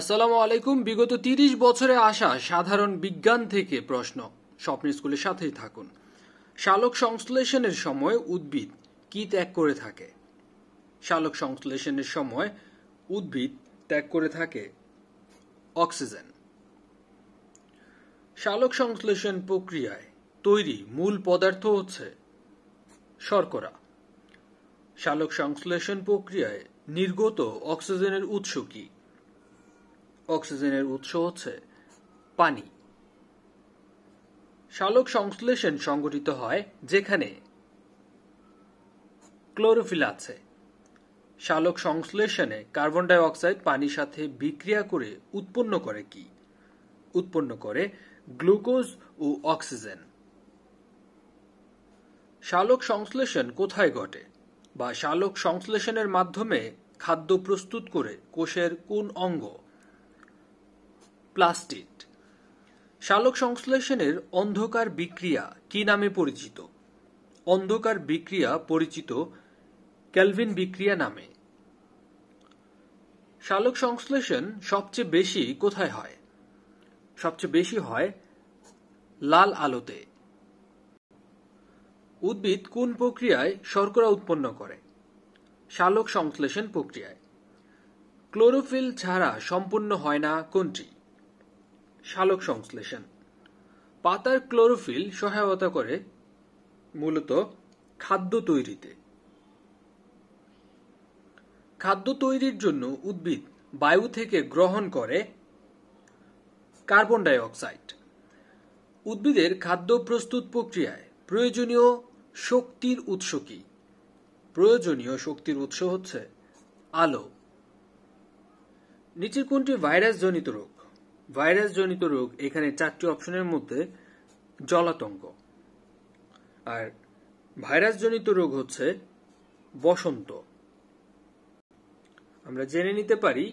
আসসালামু আলাইকুম বিগত ৩০ বছরে আসা সাধারণ বিজ্ঞান থেকে প্রশ্ন স্বপ্ন স্কুলের সাথেই থাকুন শালক সংশ্লেষণের সময় উদ্ভিদ কি ত্যাগ করে থাকে শালক সংশ্লেষণের সময় উদ্ভিদ ত্যাগ করে থাকে অক্সিজেন শালক সংশ্লেষণ প্রক্রিয়ায় তৈরি মূল পদার্থ হচ্ছে শর্করা শালক সংশ্লেষণ প্রক্রিয়ায় নির্গত অক্সিজেনের উৎস কী অক্সিজেনের উৎস হচ্ছে পানি সালোক সংশ্লেষণ সংঘটিত হয় যেখানে ক্লোরোফিল আছে শালক সংশ্লেষণে কার্বন ডাই অক্সাইড পানির সাথে বিক্রিয়া করে উৎপন্ন করে কি উৎপন্ন করে গ্লুকোজ ও অক্সিজেন সালোক সংশ্লেষণ কোথায় ঘটে বা সালোক সংশ্লেষণের মাধ্যমে খাদ্য প্রস্তুত করে কোষের কোন অঙ্গ প্লাস্টিড শালক সংশ্লেষণের অন্ধকার বিক্রিয়া কি নামে পরিচিত অন্ধকার বিক্রিয়া পরিচিত ক্যালভিন বিক্রিয়া নামে শালক সংশ্লেষণ সবচেয়ে বেশি কোথায় হয় সবচেয়ে বেশি হয় লাল আলোতে উদ্ভিদ কোন প্রক্রিয়ায় শর্করা উৎপন্ন করে শালক সংশ্লেষণ প্রক্রিয়ায় ক্লোরোফিল ছাড়া সম্পূর্ণ হয় না কোনটি সালোক সংশ্লেষণ পাতার ক্লোরোফিল সহায়তা করে মূলত খাদ্য তৈরিতে খাদ্য তৈরির জন্য উদ্ভিদ বায়ু থেকে গ্রহণ করে কার্বন ডাইঅক্সাইড উদ্ভিদের খাদ্য প্রস্তুত প্রক্রিয়ায় প্রয়োজনীয় শক্তির উৎস কি প্রয়োজনীয় শক্তির উৎস হচ্ছে আলো নিচের কোনটি ভাইরাস জনিত রোগ ভাইরাস জনিত রোগ এখানে চারটি অপশনের মধ্যে জলাতঙ্ক আর ভাইরাস জনিত রোগ হচ্ছে বসন্ত আমরা জেনে নিতে পারি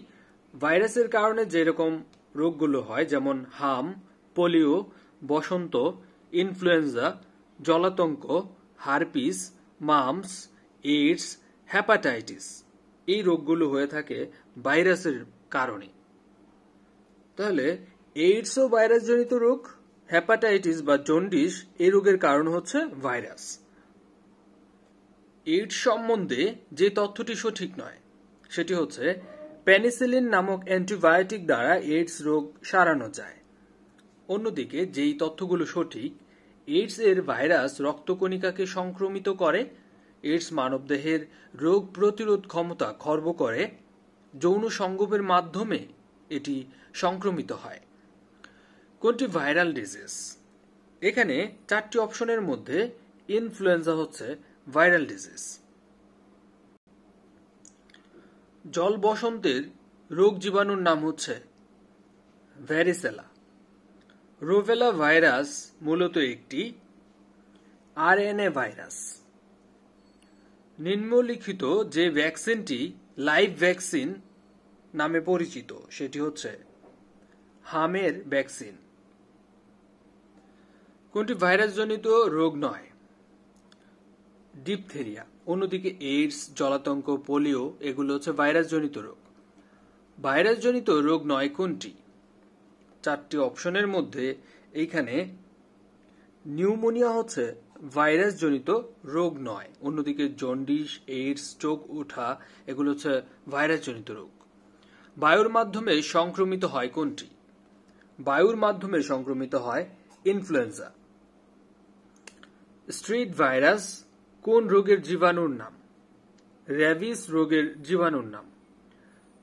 ভাইরাসের কারণে যেরকম রোগগুলো হয় যেমন হাম পোলিও বসন্ত ইনফ্লুয়েঞ্জা জলাতঙ্ক হারপিস মামস এইডস হ্যাপাটাইটিস এই রোগগুলো হয়ে থাকে ভাইরাসের কারণে তাহলে এইডস ও ভাইরাস জনিত রোগ হ্যাপাটাইটিস বা জন্ডিস এই রোগের কারণ হচ্ছে ভাইরাস এইডস সম্বন্ধে যে তথ্যটি সঠিক নয় সেটি হচ্ছে প্যানিসিলিন নামক অ্যান্টিবায়োটিক দ্বারা এইডস রোগ সারানো যায় অন্যদিকে যেই তথ্যগুলো সঠিক এইডস এর ভাইরাস রক্তকণিকাকে সংক্রমিত করে এইডস মানবদেহের রোগ প্রতিরোধ ক্ষমতা খর্ব করে যৌন সঙ্গমের মাধ্যমে এটি সংক্রমিত হয় কোনটি ভাইরাল ডিজিজ এখানে চারটি অপশনের মধ্যে ইনফ্লুয়েঞ্জা হচ্ছে ভাইরাল ডিজিজ জল বসন্তের রোগ জীবাণুর নাম হচ্ছে ভ্যারিসেলা রোভেলা ভাইরাস মূলত একটি এ ভাইরাস নিম্নলিখিত যে ভ্যাকসিনটি লাইভ ভ্যাকসিন নামে পরিচিত সেটি হচ্ছে হামের ভ্যাকসিন কোনটি ভাইরাসজনিত রোগ নয় ডিপথেরিয়া অন্যদিকে এইডস জলাতঙ্ক পোলিও এগুলো হচ্ছে ভাইরাসজনিত রোগ ভাইরাসজনিত রোগ নয় কোনটি চারটি অপশনের মধ্যে এইখানে নিউমোনিয়া হচ্ছে ভাইরাসজনিত রোগ নয় অন্যদিকে জন্ডিস এইডস চোখ ওঠা এগুলো হচ্ছে ভাইরাসজনিত রোগ বায়ুর মাধ্যমে সংক্রমিত হয় কোনটি বায়ুর মাধ্যমে সংক্রমিত হয় ইনফ্লুয়েঞ্জা স্ট্রিট ভাইরাস কোন রোগের জীবাণুর নাম র্যাবিস রোগের জীবাণুর নাম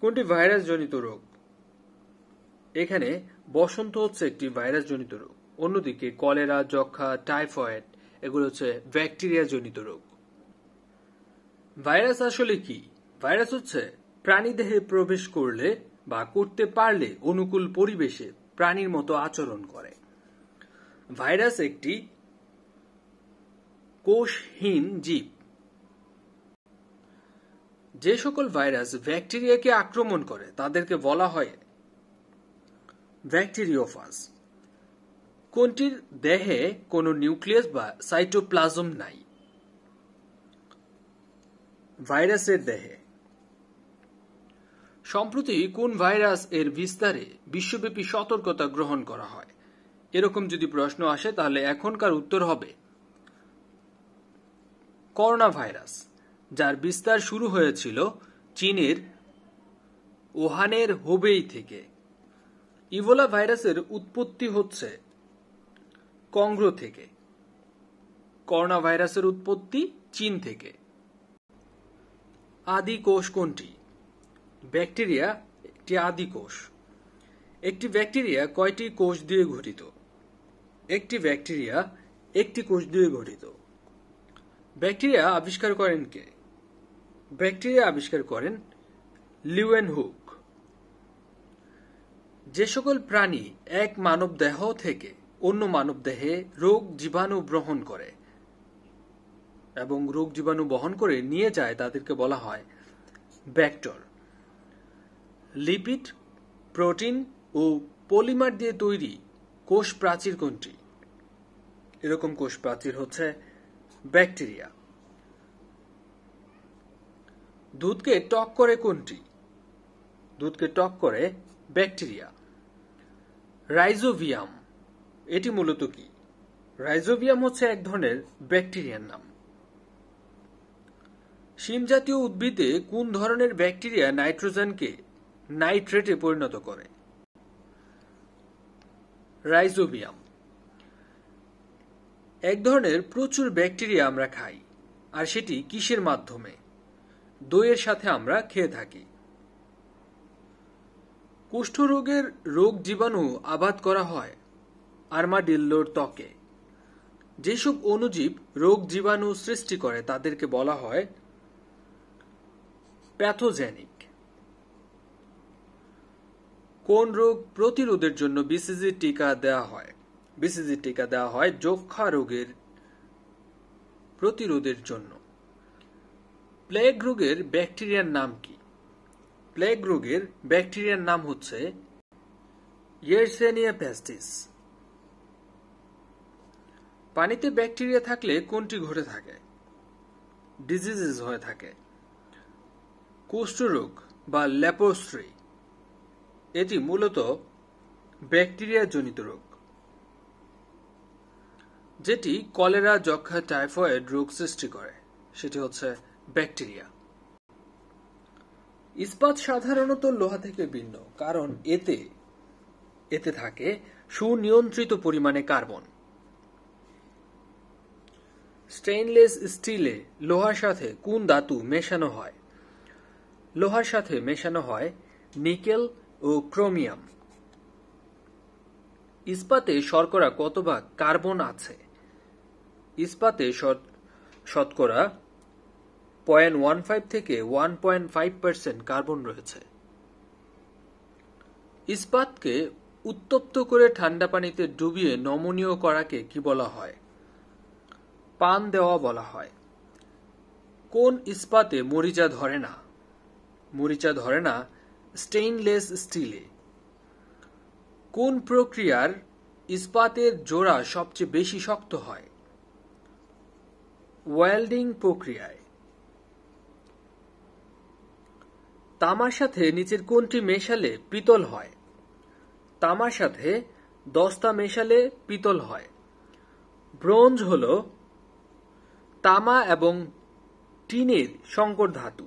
কোনটি ভাইরাস জনিত রোগ এখানে বসন্ত হচ্ছে একটি ভাইরাস জনিত রোগ অন্যদিকে কলেরা যক্ষা টাইফয়েড এগুলো হচ্ছে ব্যাকটেরিয়া জনিত রোগ ভাইরাস আসলে কি ভাইরাস হচ্ছে প্রাণীদেহে প্রবেশ করলে বা করতে পারলে অনুকূল পরিবেশে প্রাণীর মতো আচরণ করে ভাইরাস একটি কোষহীন জীব যে সকল ভাইরাস ব্যাকটেরিয়াকে আক্রমণ করে তাদেরকে বলা হয় ব্যাকটেরিওফাস কোনটির দেহে কোনো নিউক্লিয়াস বা সাইটোপ্লাজম নাই ভাইরাসের দেহে সম্প্রতি কোন ভাইরাস এর বিস্তারে বিশ্বব্যাপী সতর্কতা গ্রহণ করা হয় এরকম যদি প্রশ্ন আসে তাহলে এখনকার উত্তর হবে করোনা ভাইরাস যার বিস্তার শুরু হয়েছিল চীনের ওহানের হোবেই থেকে ইভোলা ভাইরাসের উৎপত্তি হচ্ছে কংগ্রো থেকে করোনা ভাইরাসের উৎপত্তি চীন থেকে আদি কোষ কোনটি ব্যাকটেরিয়া একটি আদি কোষ একটি ব্যাকটেরিয়া কয়টি কোষ দিয়ে গঠিত একটি ব্যাকটেরিয়া একটি কোষ দিয়ে গঠিত ব্যাকটেরিয়া আবিষ্কার করেন কে ব্যাকটেরিয়া আবিষ্কার করেন লিউয়েন হুক যে সকল প্রাণী এক মানব দেহ থেকে অন্য মানব দেহে রোগ জীবাণু গ্রহণ করে এবং রোগ জীবাণু বহন করে নিয়ে যায় তাদেরকে বলা হয় ব্যাক্টর লিপিড প্রোটিন ও পলিমার দিয়ে তৈরি কোষ প্রাচীর কোনটি এরকম কোষ প্রাচীর হচ্ছে ব্যাকটেরিয়া দুধকে টক করে কোনটি দুধকে টক করে ব্যাকটেরিয়া রাইজোভিয়াম এটি মূলত কি রাইজোভিয়াম হচ্ছে এক ধরনের ব্যাকটেরিয়ার নাম শিম জাতীয় উদ্ভিদে কোন ধরনের ব্যাকটেরিয়া নাইট্রোজেনকে নাইট্রেটে পরিণত করে রাইজোবিয়াম এক ধরনের প্রচুর ব্যাকটেরিয়া আমরা খাই আর সেটি কিসের মাধ্যমে দইয়ের সাথে আমরা খেয়ে থাকি কুষ্ঠরোগের রোগ জীবাণু আবাদ করা হয় আর্মাডিল্লোর ত্বকে যেসব অণুজীব রোগ জীবাণু সৃষ্টি করে তাদেরকে বলা হয় প্যাথোজেনিক কোন রোগ প্রতিরোধের জন্য বিসিজি টিকা দেওয়া হয় বিসিজি টিকা দেওয়া হয় যক্ষা রোগের প্রতিরোধের জন্য প্লেগ রোগের ব্যাকটেরিয়ার নাম কি প্লেগ রোগের ব্যাকটেরিয়ার নাম হচ্ছে ইয়ারসেনিয়া প্যাস্টিস পানিতে ব্যাকটেরিয়া থাকলে কোনটি ঘটে থাকে ডিজিজেস হয়ে থাকে কুষ্ঠরোগ বা ল্যাপোস্ট্রি এটি মূলত ব্যাকটেরিয়া জনিত রোগ যেটি কলেরা যক্ষা টাইফয়েড রোগ সৃষ্টি করে সেটি হচ্ছে ব্যাকটেরিয়া ইস্পাত সাধারণত লোহা থেকে ভিন্ন কারণ এতে এতে থাকে সুনিয়ন্ত্রিত পরিমাণে কার্বন স্টেইনলেস স্টিলে লোহার সাথে কোন ধাতু মেশানো হয় লোহার সাথে মেশানো হয় নিকেল ও ক্রোমিয়াম ইস্পাতে শর্করা কত ভাগ কার্বন আছে ইস্পাতে শতকরা পয়েন্ট ওয়ান ফাইভ থেকে one point five percent carbon রয়েছে ইস্পাতকে উত্তপ্ত করে ঠান্ডা পানিতে ডুবিয়ে নমনীয় করাকে কি বলা হয় পান দেওয়া বলা হয় কোন ইস্পাতে মরিচা ধরে না মরিচা ধরে না স্টেইনলেস স্টিলে কোন প্রক্রিয়ার ইস্পাতের জোড়া সবচেয়ে বেশি শক্ত হয় ওয়েল্ডিং প্রক্রিয়ায় তামার সাথে নিচের কোনটি মেশালে পিতল হয় তামার সাথে দস্তা মেশালে পিতল হয় ব্রোঞ্জ হল তামা এবং টিনের সংকর ধাতু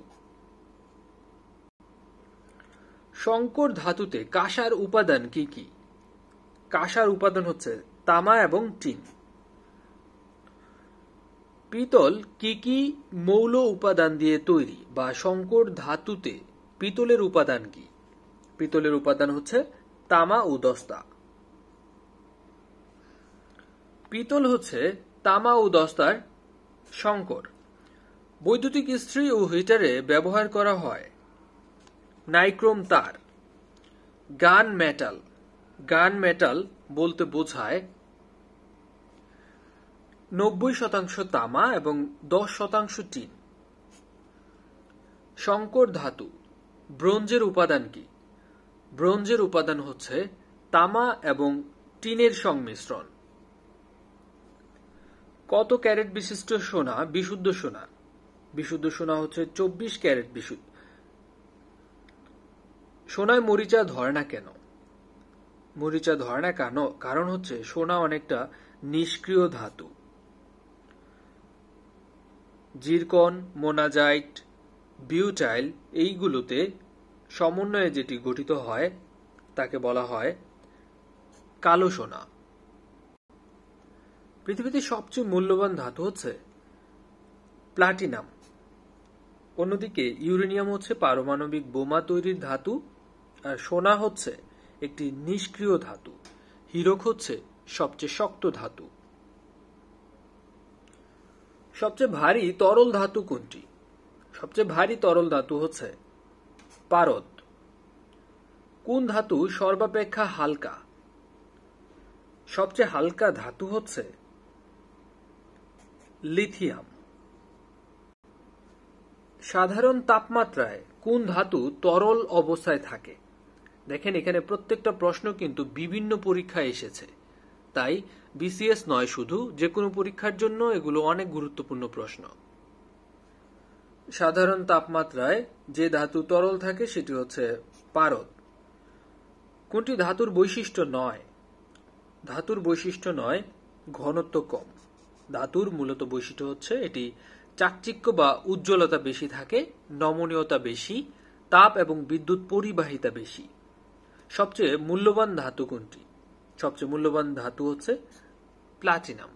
শঙ্কর ধাতুতে কাঁসার উপাদান কি কি কাঁসার উপাদান হচ্ছে তামা এবং টিন পিতল কি কি মৌল উপাদান দিয়ে তৈরি বা শঙ্কর ধাতুতে পিতলের উপাদান কি পিতলের উপাদান হচ্ছে তামা ও দস্তা পিতল হচ্ছে তামা ও দস্তার শঙ্কর বৈদ্যুতিক ইস্ত্রি ও হিটারে ব্যবহার করা হয় নাইক্রোম তার গান মেটাল গান মেটাল বলতে বোঝায় নব্বই শতাংশ তামা এবং দশ শতাংশ টিন শঙ্কর ধাতু ব্রোঞ্জের উপাদান কি ব্রোঞ্জের উপাদান হচ্ছে তামা এবং টিনের সংমিশ্রণ কত ক্যারেট বিশিষ্ট সোনা বিশুদ্ধ সোনা বিশুদ্ধ সোনা হচ্ছে চব্বিশ ক্যারেট বিশুদ্ধ সোনায় মরিচা ধরে না কেন মরিচা ধরে না কেন কারণ হচ্ছে সোনা অনেকটা নিষ্ক্রিয় ধাতু জিরকন মোনাজাইট বিউটাইল এইগুলোতে সমন্বয়ে যেটি গঠিত হয় তাকে বলা হয় কালো সোনা পৃথিবীতে সবচেয়ে মূল্যবান ধাতু হচ্ছে প্লাটিনাম অন্যদিকে ইউরেনিয়াম হচ্ছে পারমাণবিক বোমা তৈরির ধাতু আর সোনা হচ্ছে একটি নিষ্ক্রিয় ধাতু হীরক হচ্ছে সবচেয়ে শক্ত ধাতু সবচেয়ে ভারী তরল ধাতু কোনটি সবচেয়ে ভারী তরল ধাতু হচ্ছে পারদ কোন ধাতু সর্বাপেক্ষা হালকা সবচেয়ে হালকা ধাতু হচ্ছে লিথিয়াম সাধারণ তাপমাত্রায় কোন ধাতু তরল অবস্থায় থাকে দেখেন এখানে প্রত্যেকটা প্রশ্ন কিন্তু বিভিন্ন পরীক্ষায় এসেছে তাই বিসিএস নয় শুধু যে কোনো পরীক্ষার জন্য এগুলো অনেক গুরুত্বপূর্ণ প্রশ্ন সাধারণ তাপমাত্রায় যে ধাতু তরল থাকে সেটি হচ্ছে পারদ কোনটি ধাতুর বৈশিষ্ট্য নয় ধাতুর বৈশিষ্ট্য নয় ঘনত্ব কম ধাতুর মূলত বৈশিষ্ট্য হচ্ছে এটি চাকচিক্য বা উজ্জ্বলতা বেশি থাকে নমনীয়তা বেশি তাপ এবং বিদ্যুৎ পরিবাহিতা বেশি সবচেয়ে মূল্যবান ধাতু কোনটি সবচেয়ে মূল্যবান ধাতু হচ্ছে প্লাটিনাম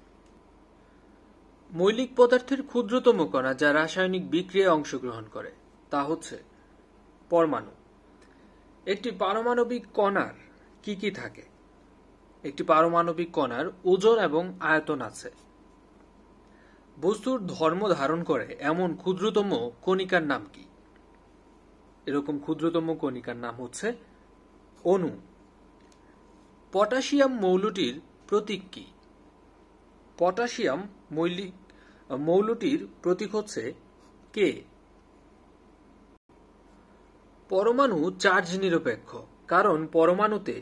মৌলিক পদার্থের ক্ষুদ্রতম কণা যা রাসায়নিক বিক্রিয়ায় অংশগ্রহণ করে তা হচ্ছে পরমাণু একটি পারমাণবিক কণার কি কি থাকে একটি পারমাণবিক কণার ওজন এবং আয়তন আছে বস্তুর ধর্ম ধারণ করে এমন ক্ষুদ্রতম কণিকার নাম কি এরকম ক্ষুদ্রতম কণিকার নাম হচ্ছে অণু পটাশিয়াম মৌলটির প্রতীক কি পটাশিয়াম মৌলিক মৌলটির প্রতীক হচ্ছে কে পরমাণু চার্জ নিরপেক্ষ কারণ পরমাণুতে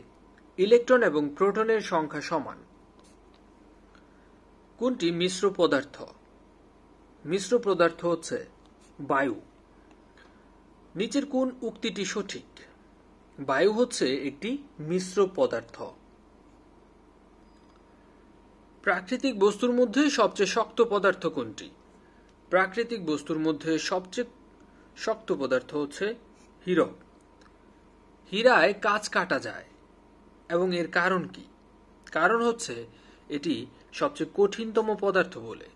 ইলেকট্রন এবং প্রোটনের সংখ্যা সমান কোনটি মিশ্র পদার্থ মিশ্র পদার্থ হচ্ছে বায়ু নিচের কোন উক্তিটি সঠিক বায়ু হচ্ছে একটি মিশ্র পদার্থ প্রাকৃতিক বস্তুর মধ্যে সবচেয়ে শক্ত পদার্থ কোনটি প্রাকৃতিক বস্তুর মধ্যে সবচেয়ে শক্ত পদার্থ হচ্ছে হীরক হীরায় কাজ কাটা যায় এবং এর কারণ কি কারণ হচ্ছে এটি সবচেয়ে কঠিনতম পদার্থ বলে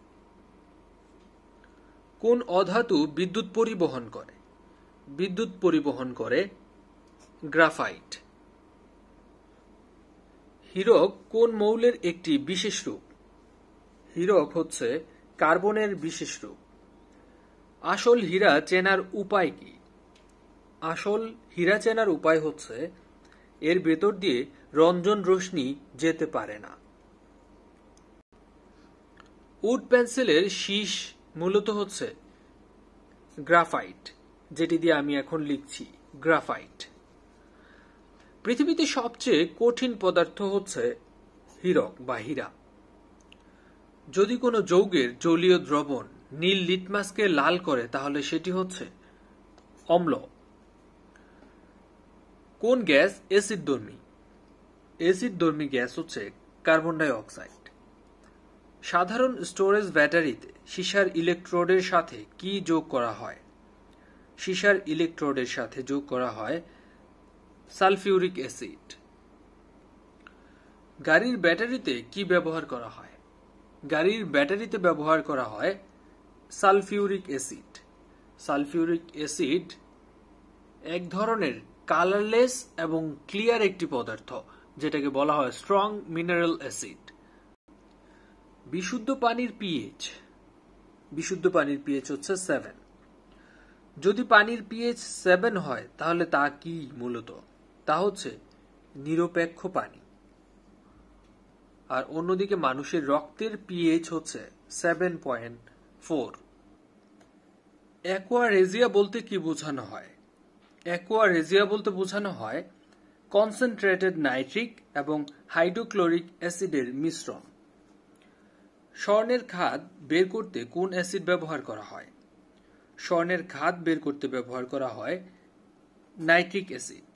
কোন অধাতু বিদ্যুৎ পরিবহন করে বিদ্যুৎ পরিবহন করে গ্রাফাইট হীরক কোন মৌলের একটি বিশেষ রূপ হীরক হচ্ছে কার্বনের বিশেষ রূপ আসল হীরা চেনার উপায় কি আসল হীরা চেনার উপায় হচ্ছে এর ভেতর দিয়ে রঞ্জন রশ্মি যেতে পারে না উড পেন্সিলের শীষ মূলত হচ্ছে গ্রাফাইট যেটি দিয়ে আমি এখন লিখছি গ্রাফাইট পৃথিবীতে সবচেয়ে কঠিন পদার্থ হচ্ছে হীরক বা হীরা যদি কোনো যৌগের জলীয় দ্রবণ নীল লিটমাসকে লাল করে তাহলে সেটি হচ্ছে অম্ল কোন গ্যাস এসিড ধর্মী এসিড ধর্মী গ্যাস হচ্ছে কার্বন ডাই অক্সাইড সাধারণ স্টোরেজ ব্যাটারিতে সীসার ইলেকট্রোডের সাথে কি যোগ করা হয় সীসার ইলেকট্রোডের সাথে যোগ করা হয় সালফিউরিক অ্যাসিড গাড়ির ব্যাটারিতে কি ব্যবহার করা হয় গাড়ির ব্যাটারিতে ব্যবহার করা হয় সালফিউরিক অ্যাসিড সালফিউরিক অ্যাসিড এক ধরনের কালারলেস এবং ক্লিয়ার একটি পদার্থ যেটাকে বলা হয় স্ট্রং মিনারেল অ্যাসিড বিশুদ্ধ পানির পিএইচ বিশুদ্ধ পানির পিএইচ হচ্ছে সেভেন যদি পানির পিএইচ সেভেন হয় তাহলে তা কি মূলত তা হচ্ছে নিরপেক্ষ পানি আর অন্যদিকে মানুষের রক্তের পিএইচ হচ্ছে সেভেন পয়েন্ট ফোর অ্যাকোয়ারেজিয়া বলতে কি বোঝানো হয় অ্যাকোয়ারেজিয়া বলতে বোঝানো হয় কনসেন্ট্রেটেড নাইট্রিক এবং হাইড্রোক্লোরিক অ্যাসিডের মিশ্রণ স্বর্ণের খাদ বের করতে কোন অ্যাসিড ব্যবহার করা হয় স্বর্ণের খাদ বের করতে ব্যবহার করা হয় নাইট্রিক অ্যাসিড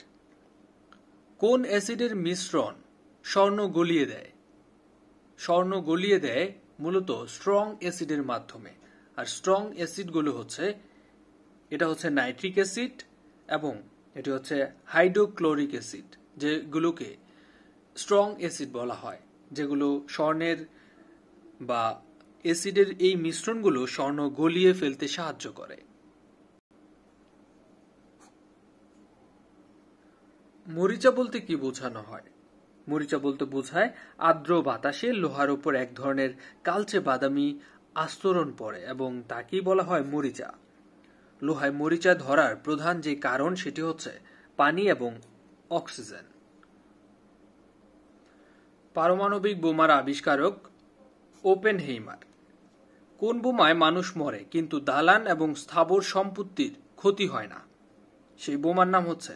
কোন অ্যাসিডের মিশ্রণ স্বর্ণ গলিয়ে দেয় স্বর্ণ গলিয়ে দেয় মূলত স্ট্রং অ্যাসিডের মাধ্যমে আর স্ট্রং অ্যাসিডগুলো হচ্ছে এটা হচ্ছে নাইট্রিক অ্যাসিড এবং এটি হচ্ছে হাইড্রোক্লোরিক অ্যাসিড যেগুলোকে স্ট্রং অ্যাসিড বলা হয় যেগুলো স্বর্ণের বা অ্যাসিডের এই মিশ্রণগুলো স্বর্ণ গলিয়ে ফেলতে সাহায্য করে মরিচা বলতে কি বোঝানো হয় মরিচা বলতে বোঝায় আর্দ্র বাতাসে লোহার উপর এক ধরনের কালচে বাদামি আস্তরণ পড়ে এবং তাকেই বলা হয় মরিচা লোহায় মরিচা ধরার প্রধান যে কারণ সেটি হচ্ছে পানি এবং অক্সিজেন পারমাণবিক বোমার আবিষ্কারক ওপেন হেইমার কোন বোমায় মানুষ মরে কিন্তু দালান এবং স্থাবর সম্পত্তির ক্ষতি হয় না সেই বোমার নাম হচ্ছে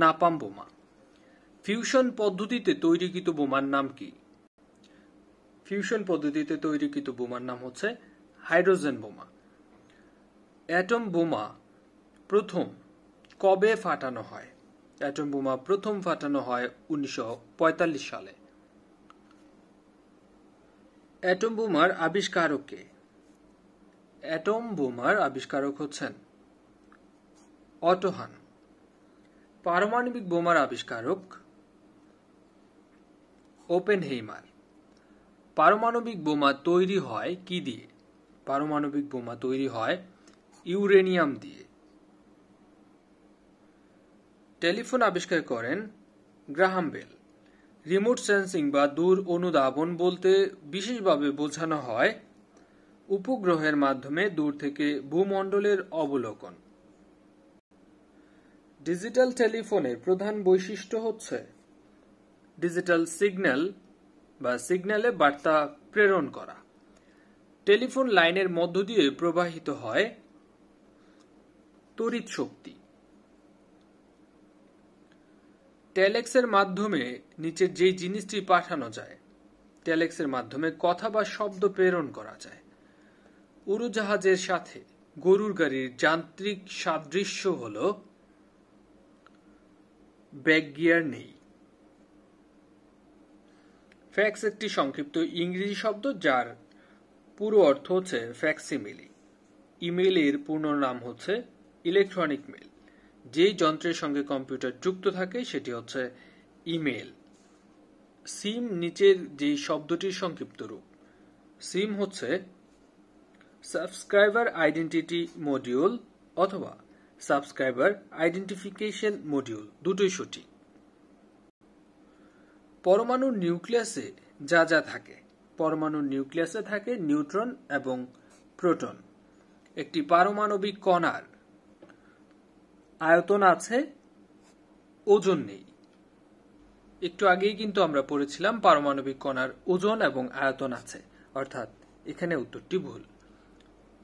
নাপাম বোমা ফিউশন পদ্ধতিতে তৈরিকৃত বোমার নাম কি ফিউশন পদ্ধতিতে তৈরিকৃত বোমার নাম হচ্ছে হাইড্রোজেন বোমা অ্যাটম বোমা প্রথম কবে ফাটানো হয় অ্যাটম বোমা প্রথম ফাটানো হয় উনিশশো সালে অ্যাটম বোমার কে অ্যাটম বোমার আবিষ্কারক হচ্ছেন অটোহান পারমাণবিক বোমার আবিষ্কারক ওপেন হেইমার পারমাণবিক বোমা তৈরি হয় কি দিয়ে পারমাণবিক বোমা তৈরি হয় ইউরেনিয়াম দিয়ে টেলিফোন আবিষ্কার করেন গ্রাহাম বেল রিমোট সেন্সিং বা দূর অনুধাবন বলতে বিশেষভাবে বোঝানো হয় উপগ্রহের মাধ্যমে দূর থেকে ভূমণ্ডলের অবলোকন ডিজিটাল টেলিফোনের প্রধান বৈশিষ্ট্য হচ্ছে ডিজিটাল সিগন্যাল বা সিগন্যালে বার্তা প্রেরণ করা টেলিফোন লাইনের মধ্য দিয়ে প্রবাহিত হয় তড়িৎ শক্তি টেলেক্সের মাধ্যমে নিচের যেই জিনিসটি পাঠানো যায় টেলেক্সের মাধ্যমে কথা বা শব্দ প্রেরণ করা যায় উড়োজাহাজের সাথে গরুর গাড়ির যান্ত্রিক সাদৃশ্য হলো ব্যাক গিয়ার নেই ফ্যাক্স একটি সংক্ষিপ্ত ইংরেজি শব্দ যার পুরো অর্থ হচ্ছে ফ্যাক্সিমিলি ইমেলের পূর্ণ নাম হচ্ছে ইলেকট্রনিক মেল যেই যন্ত্রের সঙ্গে কম্পিউটার যুক্ত থাকে সেটি হচ্ছে ইমেল সিম নিচের যেই শব্দটির সংক্ষিপ্ত রূপ সিম হচ্ছে সাবস্ক্রাইবার আইডেন্টিটি মডিউল অথবা সাবস্ক্রাইবার আইডেন্টিফিকেশন মডিউল দুটোই সঠিক পরমাণুর নিউক্লিয়াসে যা যা থাকে পরমাণুর নিউক্লিয়াসে থাকে নিউট্রন এবং প্রোটন একটি পারমাণবিক কণার আয়তন আছে ওজন নেই একটু আগেই কিন্তু আমরা পড়েছিলাম পারমাণবিক কণার ওজন এবং আয়তন আছে অর্থাৎ এখানে উত্তরটি ভুল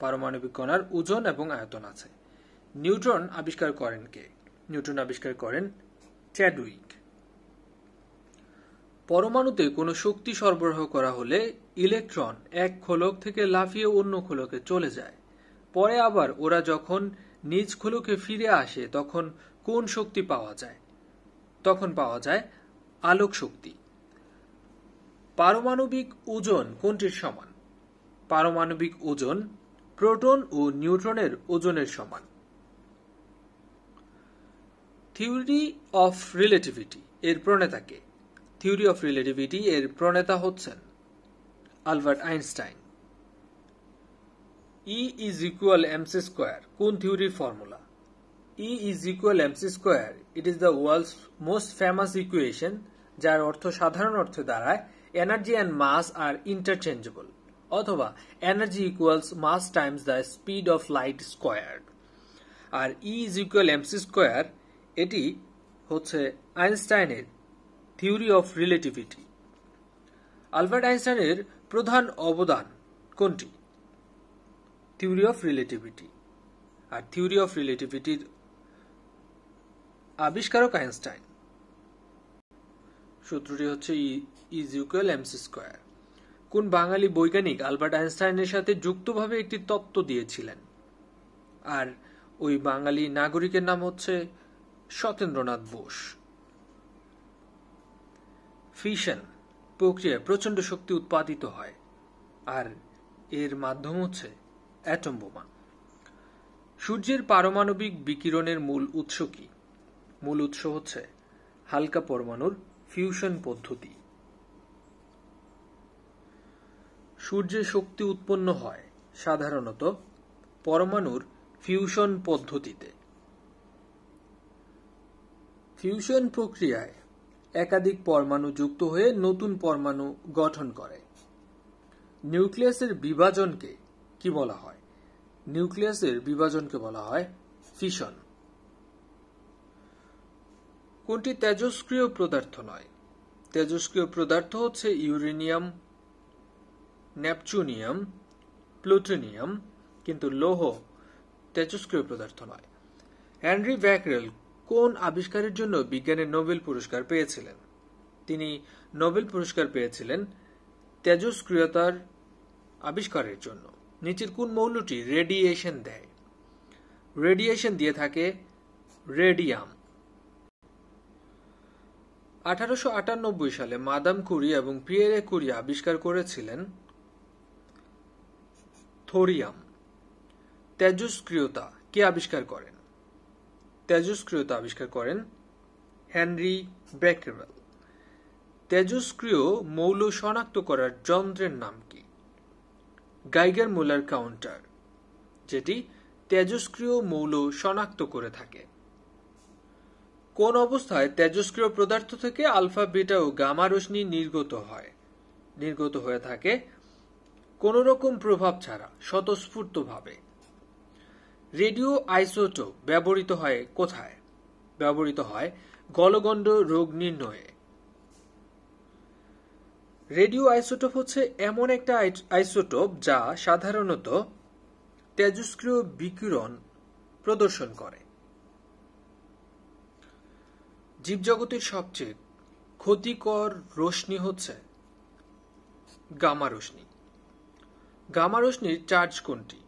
পারমাণবিক কণার ওজন এবং আয়তন আছে নিউট্রন আবিষ্কার করেন কে নিউট্রন আবিষ্কার করেন চ্যাডউইক পরমাণুতে কোনো শক্তি সরবরাহ করা হলে ইলেকট্রন এক খোলক থেকে লাফিয়ে অন্য খোলকে চলে যায় পরে আবার ওরা যখন নিজ খোলকে ফিরে আসে তখন কোন শক্তি পাওয়া যায় তখন পাওয়া যায় আলোক শক্তি পারমাণবিক ওজন কোনটির সমান পারমাণবিক ওজন প্রোটন ও নিউট্রনের ওজনের সমান থিওরি অফ রিলেটিভিটি এর প্রণেতাকে থিওরি অফ রিলেটিভিটি এর প্রণেতা হচ্ছেন Albert Einstein E is equal MC square কোন থিওরির formula E is equal MC square it is the world's most famous equation যার অর্থ সাধারণ অর্থে দাঁড়ায় এনার্জি অ্যান্ড মাস আর ইন্টারচেঞ্জেবল অথবা energy equals mass times the speed of light square আর E is equal MC square এটি হচ্ছে আইনস্টাইনের থিওরি অফ রিলেটিভিটি আলবার্ট আইনস্টাইনের প্রধান অবদান কোনটি থিওরি অফ রিলেটিভিটি আর থিওরি অফ রিলেটিভিটির আবিষ্কারক আইনস্টাইন সূত্রটি হচ্ছে E is equal MC square কোন বাঙালি বৈজ্ঞানিক আলবার্ট আইনস্টাইনের সাথে যুক্তভাবে একটি তত্ত্ব দিয়েছিলেন আর ওই বাঙালি নাগরিকের নাম হচ্ছে সতেন্দ্রনাথ বোস ফিশন প্রক্রিয়ায় প্রচণ্ড শক্তি উৎপাদিত হয় আর এর মাধ্যম হচ্ছে অ্যাটম বোমা সূর্যের পারমাণবিক বিকিরণের মূল উৎস কি মূল উৎস হচ্ছে হালকা পরমাণুর ফিউশন পদ্ধতি সূর্যে শক্তি উৎপন্ন হয় সাধারণত পরমাণুর ফিউশন পদ্ধতিতে ফিউশন প্রক্রিয়ায় একাধিক পরমাণু যুক্ত হয়ে নতুন পরমাণু গঠন করে নিউক্লিয়াসের বিভাজনকে কি বলা হয় নিউক্লিয়াসের বিভাজনকে বলা হয় ফিশন কোনটি তেজস্ক্রিয় পদার্থ নয় তেজস্ক্রিয় পদার্থ হচ্ছে ইউরেনিয়াম ন্যাপচুনিয়াম প্লুটোনিয়াম কিন্তু লৌহ তেজস্ক্রিয় পদার্থ নয় হ্যানরি ভ্যাকরেল কোন আবিষ্কারের জন্য বিজ্ঞানের নোবেল পুরস্কার পেয়েছিলেন তিনি নোবেল পুরস্কার পেয়েছিলেন তেজস্ক্রিয়তার আবিষ্কারের জন্য নিচের কোন মৌলটি রেডিয়েশন দেয় রেডিয়েশন দিয়ে থাকে রেডিয়াম আঠারোশো সালে মাদাম কুরি এবং পিয়েরে কুরি আবিষ্কার করেছিলেন থোরিয়াম তেজস্ক্রিয়তা কে আবিষ্কার করেন তেজস্ক্রিয়তা আবিষ্কার করেন হেনরি বেকেরওয়েল তেজস্ক্রিয় মৌল শনাক্ত করার যন্ত্রের নাম কি গাইগার মোলার কাউন্টার যেটি তেজস্ক্রিয় মৌল শনাক্ত করে থাকে কোন অবস্থায় তেজস্ক্রিয় পদার্থ থেকে আলফা বিটা ও গামা রশ্মি নির্গত হয় নির্গত হয়ে থাকে কোন রকম প্রভাব ছাড়া স্বতঃস্ফূর্তভাবে রেডিও আইসোটোপ ব্যবহৃত হয় কোথায় ব্যবহৃত হয় গলগণ্ড রোগ নির্ণয়ে রেডিও আইসোটোপ হচ্ছে এমন একটা আইসোটোপ যা সাধারণত তেজস্ক্রিয় বিকিরণ প্রদর্শন করে জীবজগতের সবচেয়ে ক্ষতিকর রশ্মি হচ্ছে গামা রশ্মি গামা রশ্মির চার্জ কোনটি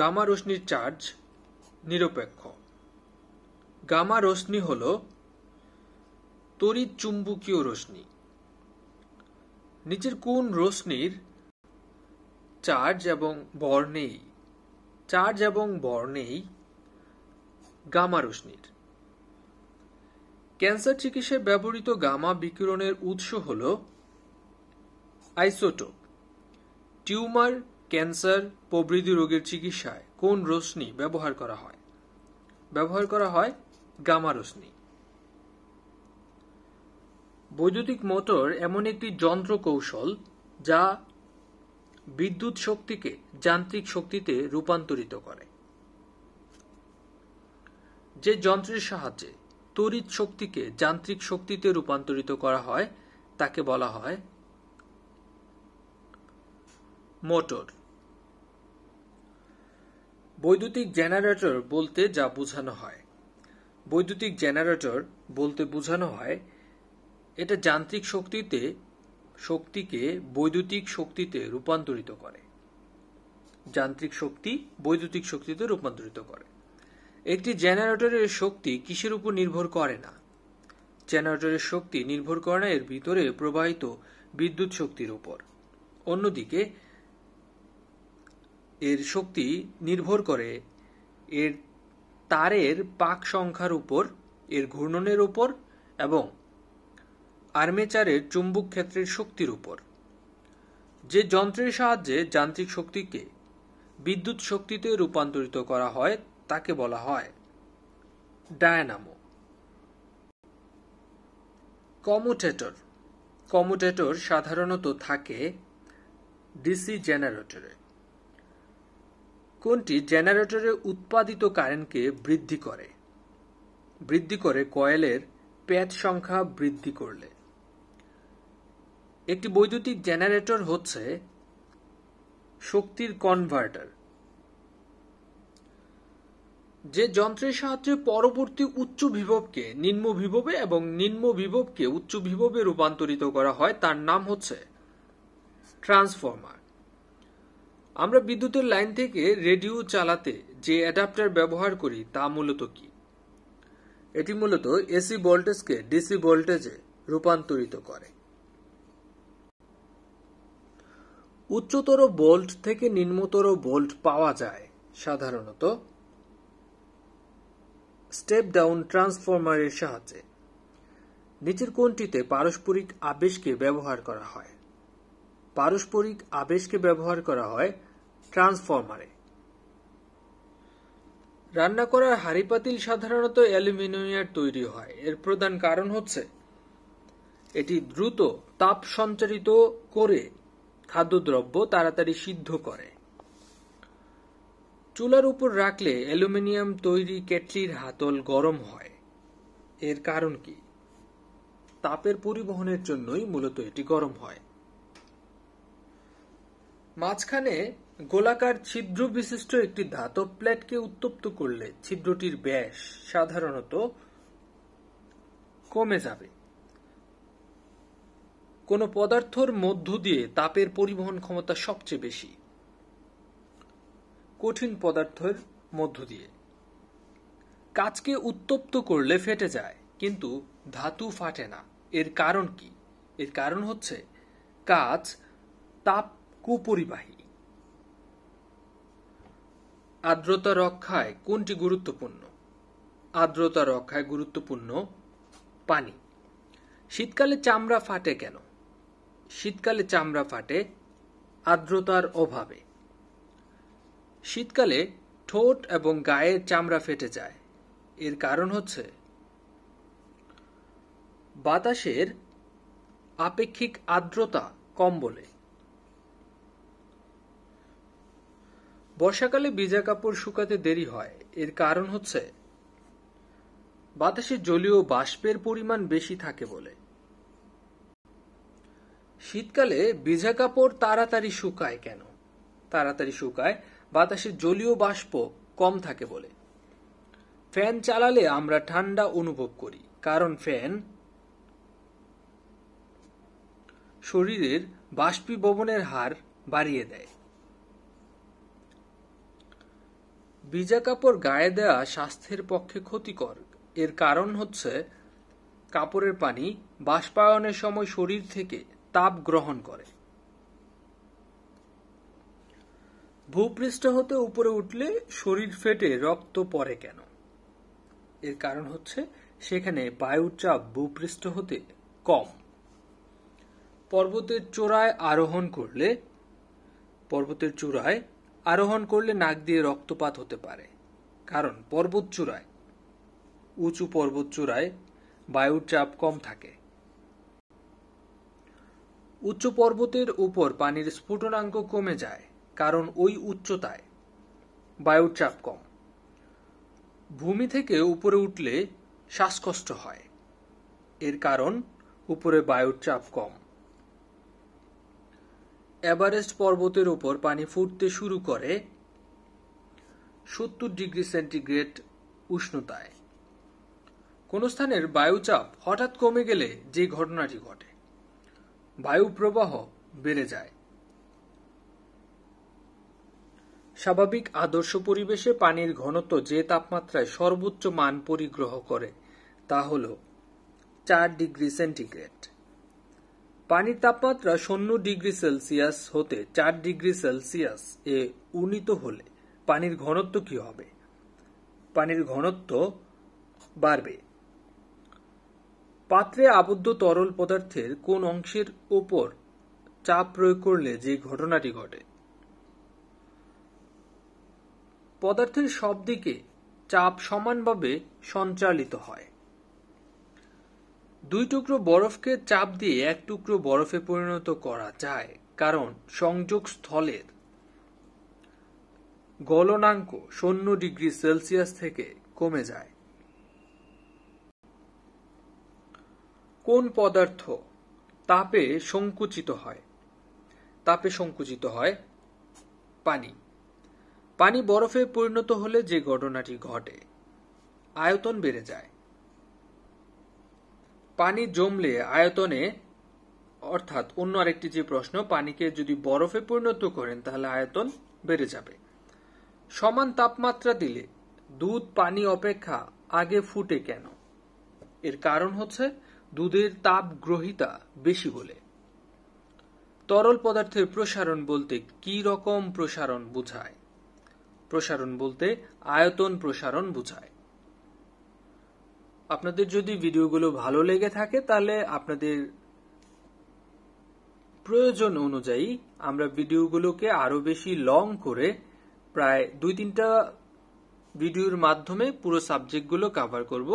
গামা রশ্মির চার্জ নিরপেক্ষ গামা রশ্মি হল তড়িৎ চুম্বকীয় রশ্মি নিচের কোন রশ্মির চার্জ এবং বর নেই চার্জ এবং বর নেই গামা রশ্মির ক্যান্সার চিকিৎসায় ব্যবহৃত গামা বিকিরণের উৎস হল আইসোটোপ টিউমার ক্যান্সার প্রভৃতি রোগের চিকিৎসায় কোন রশ্মি ব্যবহার করা হয় ব্যবহার করা হয় গামা রশ্মি বৈদ্যুতিক মোটর এমন একটি যন্ত্র কৌশল যা বিদ্যুৎ শক্তিকে যান্ত্রিক শক্তিতে রূপান্তরিত করে যে যন্ত্রের সাহায্যে তড়িৎ শক্তিকে যান্ত্রিক শক্তিতে রূপান্তরিত করা হয় তাকে বলা হয় মোটর বৈদ্যুতিক জেনারেটর বলতে যা বোঝানো হয় বৈদ্যুতিক জেনারেটর বলতে বোঝানো হয় এটা যান্ত্রিক শক্তিতে শক্তিকে বৈদ্যুতিক শক্তিতে রূপান্তরিত করে যান্ত্রিক শক্তি বৈদ্যুতিক শক্তিতে রূপান্তরিত করে একটি জেনারেটরের শক্তি কিসের উপর নির্ভর করে না জেনারেটরের শক্তি নির্ভর করে না এর ভিতরে প্রবাহিত বিদ্যুৎ শক্তির উপর অন্যদিকে এর শক্তি নির্ভর করে এর তারের পাক সংখ্যার উপর এর ঘূর্ণনের উপর এবং আর্মেচারের চুম্বক ক্ষেত্রের শক্তির উপর যে যন্ত্রের সাহায্যে যান্ত্রিক শক্তিকে বিদ্যুৎ শক্তিতে রূপান্তরিত করা হয় তাকে বলা হয় ডায়নামো কমুটেটর কমুটেটর সাধারণত থাকে ডিসি জেনারেটরে কোনটি জেনারেটরে উৎপাদিত কারেন্টকে বৃদ্ধি করে বৃদ্ধি করে কয়েলের প্যাচ সংখ্যা বৃদ্ধি করলে একটি বৈদ্যুতিক জেনারেটর হচ্ছে শক্তির কনভার্টার যে যন্ত্রের সাহায্যে পরবর্তী উচ্চ বিভবকে নিম্ন বিভবে এবং নিম্ন বিভবকে উচ্চ বিভবে রূপান্তরিত করা হয় তার নাম হচ্ছে ট্রান্সফর্মার আমরা বিদ্যুতের লাইন থেকে রেডিও চালাতে যে অ্যাডাপ্টার ব্যবহার করি তা মূলত কি এটি মূলত এসি ভোল্টেজকে ডিসি ভোল্টেজে রূপান্তরিত করে উচ্চতর বোল্ট থেকে নিম্নতর বোল্ট পাওয়া যায় সাধারণত স্টেপ ডাউন ট্রান্সফরমারের সাহায্যে নিচের কোনটিতে পারস্পরিক আবেশকে ব্যবহার করা হয় পারস্পরিক আবেশকে ব্যবহার করা হয় ট্রান্সফর্মারে রান্না করার হাড়িপাতিল সাধারণত অ্যালুমিনিয়ামের তৈরি হয় এর প্রধান কারণ হচ্ছে এটি দ্রুত তাপ সঞ্চারিত করে খাদ্যদ্রব্য তাড়াতাড়ি সিদ্ধ করে চুলার উপর রাখলে অ্যালুমিনিয়াম তৈরি কেটলির হাতল গরম হয় এর কারণ কি তাপের পরিবহনের জন্যই মূলত এটি গরম হয় মাঝখানে গোলাকার ছিদ্র বিশিষ্ট একটি ধাতব প্লেটকে উত্তপ্ত করলে ছিদ্রটির ব্যাস সাধারণত কমে যাবে কোন পদার্থর মধ্য দিয়ে তাপের পরিবহন ক্ষমতা সবচেয়ে বেশি কঠিন পদার্থের মধ্য দিয়ে কাজকে উত্তপ্ত করলে ফেটে যায় কিন্তু ধাতু ফাটে না এর কারণ কি এর কারণ হচ্ছে কাজ তাপ কুপরিবাহী আর্দ্রতা রক্ষায় কোনটি গুরুত্বপূর্ণ আর্দ্রতা রক্ষায় গুরুত্বপূর্ণ পানি শীতকালে চামড়া ফাটে কেন শীতকালে চামড়া ফাটে আর্দ্রতার অভাবে শীতকালে ঠোঁট এবং গায়ের চামড়া ফেটে যায় এর কারণ হচ্ছে বাতাসের আপেক্ষিক আর্দ্রতা কম বলে বর্ষাকালে ভিজা কাপড় শুকাতে দেরি হয় এর কারণ হচ্ছে বাতাসে জলীয় বাষ্পের পরিমাণ বেশি থাকে বলে শীতকালে ভিজা কাপড় তাড়াতাড়ি শুকায় কেন তাড়াতাড়ি শুকায় বাতাসে জলীয় বাষ্প কম থাকে বলে ফ্যান চালালে আমরা ঠান্ডা অনুভব করি কারণ ফ্যান শরীরের বাষ্পীভবনের হার বাড়িয়ে দেয় ভিজা কাপড় গায়ে দেওয়া স্বাস্থ্যের পক্ষে ক্ষতিকর এর কারণ হচ্ছে কাপড়ের পানি বাষ্পায়নের সময় শরীর থেকে তাপ গ্রহণ করে ভূপৃষ্ঠ হতে উপরে উঠলে শরীর ফেটে রক্ত পড়ে কেন এর কারণ হচ্ছে সেখানে বায়ুর চাপ ভূপৃষ্ঠ হতে কম পর্বতের চূড়ায় আরোহণ করলে পর্বতের চূড়ায় আরোহণ করলে নাক দিয়ে রক্তপাত হতে পারে কারণ পর্বতচূড়ায় উঁচু পর্বতচূড়ায় বায়ুর চাপ কম থাকে উচ্চ পর্বতের উপর পানির স্ফুটনাঙ্ক কমে যায় কারণ ওই উচ্চতায় বায়ুর চাপ কম ভূমি থেকে উপরে উঠলে শ্বাসকষ্ট হয় এর কারণ উপরে বায়ুর চাপ কম এভারেস্ট পর্বতের ওপর পানি ফুটতে শুরু করে সত্তর ডিগ্রি সেন্টিগ্রেড উষ্ণতায় কোনো স্থানের বায়ুচাপ হঠাৎ কমে গেলে যে ঘটনাটি ঘটে বায়ু প্রবাহ বেড়ে যায় স্বাভাবিক আদর্শ পরিবেশে পানির ঘনত্ব যে তাপমাত্রায় সর্বোচ্চ মান পরিগ্রহ করে তা হল চার ডিগ্রি সেন্টিগ্রেড পানির তাপমাত্রা শূন্য ডিগ্রি সেলসিয়াস হতে চার ডিগ্রি সেলসিয়াস এ উন্নীত হলে পানির ঘনত্ব কি হবে পানির ঘনত্ব বাড়বে পাত্রে আবদ্ধ তরল পদার্থের কোন অংশের ওপর চাপ প্রয়োগ করলে যে ঘটনাটি ঘটে পদার্থের সব দিকে চাপ সমানভাবে সঞ্চালিত হয় দুই টুকরো বরফকে চাপ দিয়ে এক টুকরো বরফে পরিণত করা যায় কারণ সংযোগ স্থলের গলনাঙ্ক শূন্য ডিগ্রি সেলসিয়াস থেকে কমে যায় কোন পদার্থ তাপে সংকুচিত হয় তাপে সংকুচিত হয় পানি পানি বরফে পরিণত হলে যে ঘটনাটি ঘটে আয়তন বেড়ে যায় পানি জমলে আয়তনে অর্থাৎ অন্য আরেকটি যে প্রশ্ন পানিকে যদি বরফে পরিণত করেন তাহলে আয়তন বেড়ে যাবে সমান তাপমাত্রা দিলে দুধ পানি অপেক্ষা আগে ফুটে কেন এর কারণ হচ্ছে দুধের তাপ গ্রহিতা বেশি বলে তরল পদার্থের প্রসারণ বলতে কি রকম প্রসারণ বোঝায় প্রসারণ বলতে আয়তন প্রসারণ বোঝায় আপনাদের যদি ভিডিওগুলো ভালো লেগে থাকে তাহলে আপনাদের প্রয়োজন অনুযায়ী আমরা ভিডিওগুলোকে আরো বেশি লং করে প্রায় দুই তিনটা ভিডিওর মাধ্যমে পুরো সাবজেক্টগুলো কভার করব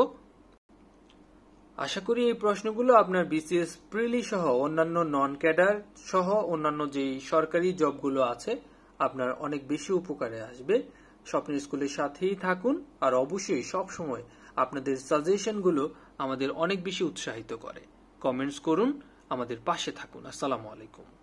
আশা করি এই প্রশ্নগুলো আপনার বিসিএস প্রিলি সহ অন্যান্য নন ক্যাডার সহ অন্যান্য যেই সরকারি জবগুলো আছে আপনার অনেক বেশি উপকারে আসবে স্বপ্নের স্কুলের সাথেই থাকুন আর অবশ্যই সবসময় সময় আপনাদের সাজেশনগুলো আমাদের অনেক বেশি উৎসাহিত করে কমেন্টস করুন আমাদের পাশে থাকুন আসসালামু আলাইকুম